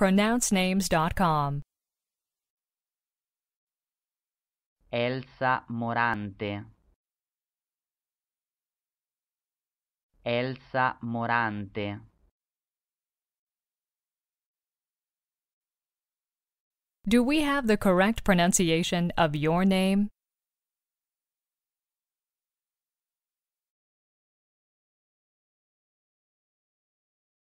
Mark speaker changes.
Speaker 1: pronouncenames.com. Elsa Morante. Elsa Morante. Do we have the correct pronunciation of
Speaker 2: your name?